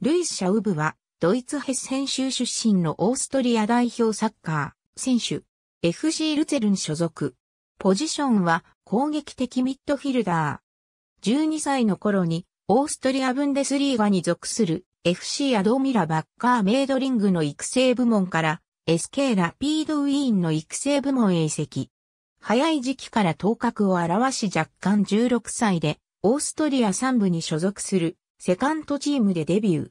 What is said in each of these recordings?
ルイス・シャウブは、ドイツヘッセン州出身のオーストリア代表サッカー、選手、FC ルツェルン所属。ポジションは攻撃的ミッドフィルダー。12歳の頃に、オーストリアブンデスリーガに属する FC アドミラバッカーメイドリングの育成部門から SK ラピードウィーンの育成部門へ移籍。早い時期から頭角を現し若干16歳でオーストリア3部に所属するセカンドチームでデビュー。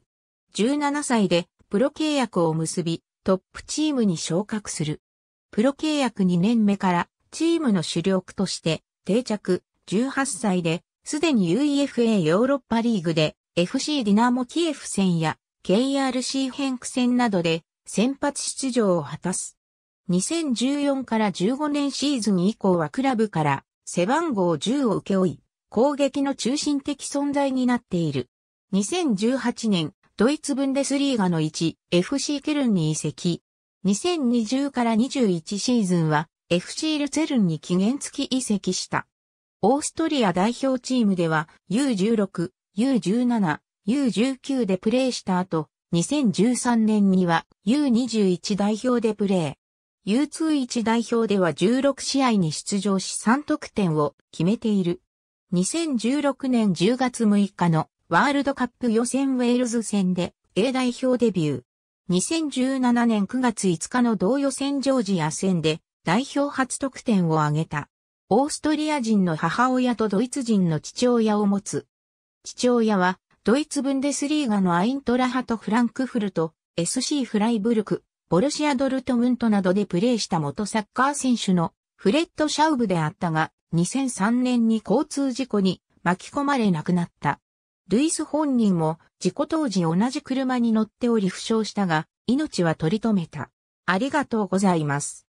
17歳でプロ契約を結び、トップチームに昇格する。プロ契約2年目からチームの主力として定着。18歳で、すでに UEFA ヨーロッパリーグで FC ディナーモキエフ戦や KRC 変ク戦などで先発出場を果たす。2014から15年シーズン以降はクラブから背番号10を受け負い、攻撃の中心的存在になっている。2018年、ドイツブンデスリーガの1、FC ケルンに移籍。2020から21シーズンは、FC ルツェルンに期限付き移籍した。オーストリア代表チームでは、U16、U17、U19 でプレーした後、2013年には U21 代表でプレー。U21 代表では16試合に出場し3得点を決めている。2016年10月6日のワールドカップ予選ウェールズ戦で A 代表デビュー。2017年9月5日の同予選ジョージア戦で代表初得点を挙げた。オーストリア人の母親とドイツ人の父親を持つ。父親はドイツブンデスリーガのアイントラハとフランクフルト、SC フライブルク、ボルシアドルトムントなどでプレーした元サッカー選手のフレッド・シャウブであったが、2003年に交通事故に巻き込まれ亡くなった。ルイス本人も事故当時同じ車に乗っており負傷したが、命は取り留めた。ありがとうございます。